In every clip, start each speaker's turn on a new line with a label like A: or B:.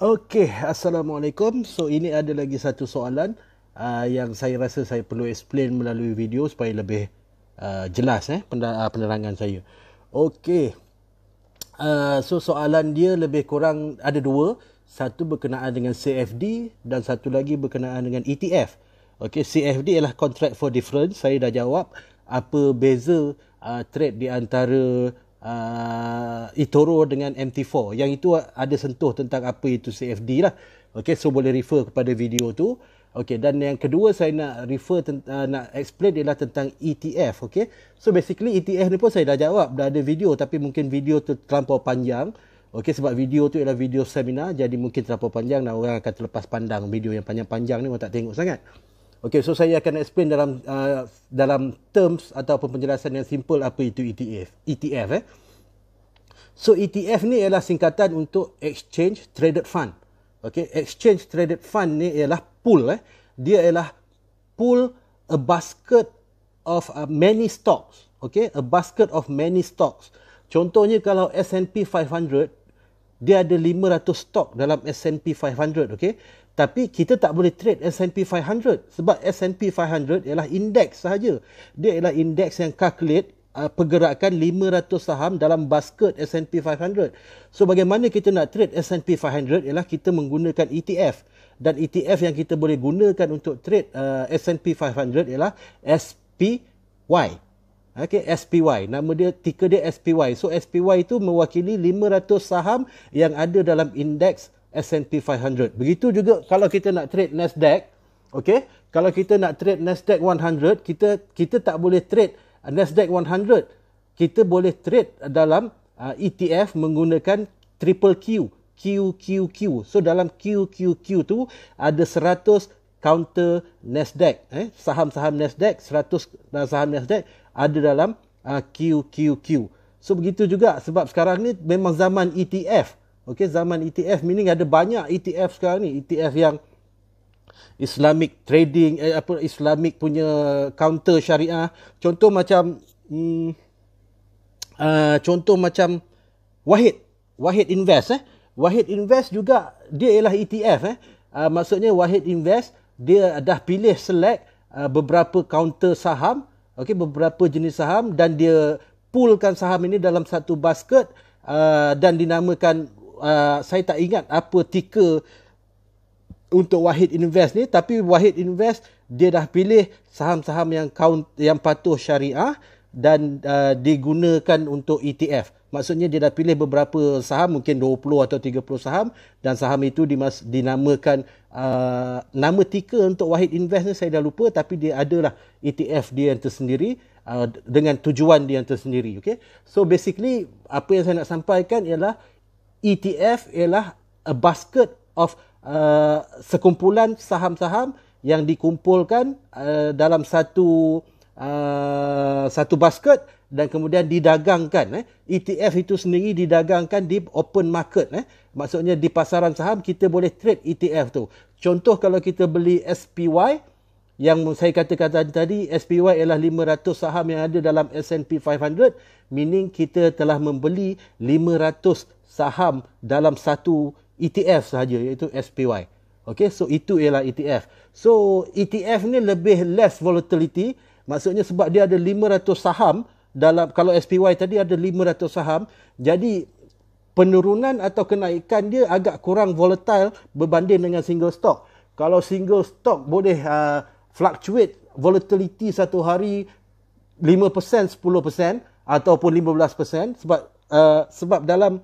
A: Okey, Assalamualaikum. So, ini ada lagi satu soalan uh, yang saya rasa saya perlu explain melalui video supaya lebih uh, jelas eh, ah, penerangan saya. Okey, uh, so soalan dia lebih kurang ada dua. Satu berkenaan dengan CFD dan satu lagi berkenaan dengan ETF. Okey, CFD ialah Contract for Difference. Saya dah jawab apa beza uh, trade di antara uh, eToro dengan MT4. Yang itu ada sentuh tentang apa itu CFD lah. Okay, so boleh refer kepada video tu. Okay, dan yang kedua saya nak refer, uh, nak explain ialah tentang ETF. Okay, so basically ETF ni pun saya dah jawab, dah ada video tapi mungkin video tu terlampau panjang. Okay, sebab video tu ialah video seminar jadi mungkin terlampau panjang dan orang akan terlepas pandang video yang panjang-panjang ni orang tak tengok sangat. Okey, so saya akan explain dalam uh, dalam terms ataupun penjelasan yang simple apa itu ETF. ETF eh. So ETF ni ialah singkatan untuk exchange traded fund. Okey, exchange traded fund ni ialah pool eh. Dia ialah pool a basket of uh, many stocks. Okey, a basket of many stocks. Contohnya kalau S&P 500 dia ada 500 stock dalam S&P 500, okey. Tapi kita tak boleh trade S&P 500 sebab S&P 500 ialah indeks sahaja. Dia ialah indeks yang calculate Uh, pergerakan 500 saham dalam basket S&P 500. So bagaimana kita nak trade S&P 500 ialah kita menggunakan ETF dan ETF yang kita boleh gunakan untuk trade uh, S&P 500 ialah SPY. Okay, SPY. Nama dia, ticker dia SPY. So SPY itu mewakili 500 saham yang ada dalam indeks S&P 500. Begitu juga kalau kita nak trade Nasdaq, okey? Kalau kita nak trade Nasdaq 100, kita kita tak boleh trade Nasdaq 100. Kita boleh trade dalam uh, ETF menggunakan triple Q, QQQ. So dalam QQQ tu ada 100 counter Nasdaq eh saham-saham Nasdaq 100 saham Nasdaq ada dalam uh, QQQ. So begitu juga sebab sekarang ni memang zaman ETF. Okey zaman ETF meaning ada banyak ETF sekarang ni ETF yang Islamic trading eh, apa Islamic punya counter syariah contoh macam hmm, uh, contoh macam Wahid Wahid Invest eh Wahid Invest juga dia ialah ETF eh uh, maksudnya Wahid Invest dia dah pilih select uh, beberapa counter saham okey beberapa jenis saham dan dia poolkan saham ini dalam satu basket Uh, dan dinamakan Uh, saya tak ingat apa ticker untuk Wahid Invest ni tapi Wahid Invest dia dah pilih saham-saham yang count yang patuh syariah dan uh, digunakan untuk ETF. Maksudnya dia dah pilih beberapa saham mungkin 20 atau 30 saham dan saham itu dimas dinamakan uh, nama ticker untuk Wahid Invest ni saya dah lupa tapi dia adalah ETF dia yang tersendiri uh, dengan tujuan dia yang tersendiri Okay, So basically apa yang saya nak sampaikan ialah ETF ialah a basket of uh, sekumpulan saham-saham yang dikumpulkan uh, dalam satu uh, satu basket dan kemudian didagangkan eh ETF itu sendiri didagangkan di open market eh maksudnya di pasaran saham kita boleh trade ETF tu contoh kalau kita beli SPY yang saya katakan tadi SPY ialah 500 saham yang ada dalam S&P 500 meaning kita telah membeli 500 saham dalam satu ETF sahaja iaitu SPY Okay, so itu ialah ETF. So ETF ni lebih less volatility. Maksudnya sebab dia ada 500 saham dalam kalau SPY tadi ada 500 saham. Jadi penurunan atau kenaikan dia agak kurang volatile berbanding dengan single stock. Kalau single stock boleh uh, fluctuate volatility satu hari 5% 10% ataupun 15% sebab uh, sebab dalam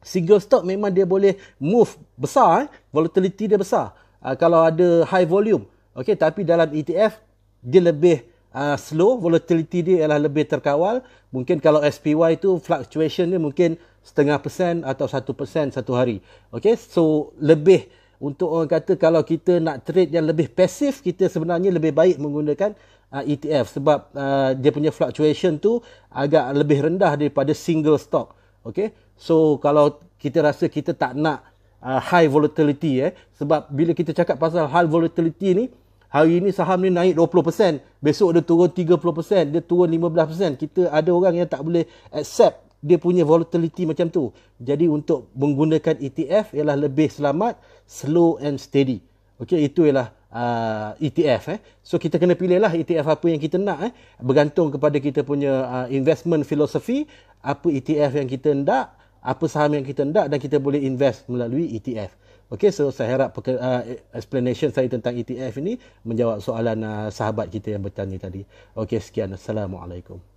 A: single stock memang dia boleh move besar eh? volatility dia besar uh, kalau ada high volume okey tapi dalam ETF dia lebih uh, slow volatility dia ialah lebih terkawal mungkin kalau SPY tu fluctuation dia mungkin setengah persen atau satu persen satu hari okay so lebih untuk orang kata kalau kita nak trade yang lebih pasif kita sebenarnya lebih baik menggunakan uh, ETF sebab uh, dia punya fluctuation tu agak lebih rendah daripada single stock Okay, so kalau kita rasa kita tak nak uh, high volatility eh sebab bila kita cakap pasal high volatility ni hari ini saham ni naik 20% besok dia turun 30% dia turun 15% kita ada orang yang tak boleh accept dia punya volatility macam tu. Jadi untuk menggunakan ETF ialah lebih selamat, slow and steady. Okey, itu ialah uh, ETF eh. So kita kena pilihlah ETF apa yang kita nak eh. Bergantung kepada kita punya uh, investment philosophy, apa ETF yang kita hendak, apa saham yang kita hendak dan kita boleh invest melalui ETF. Okey, so saya harap peker, uh, explanation saya tentang ETF ini menjawab soalan uh, sahabat kita yang bertanya tadi. Okey, sekian. Assalamualaikum.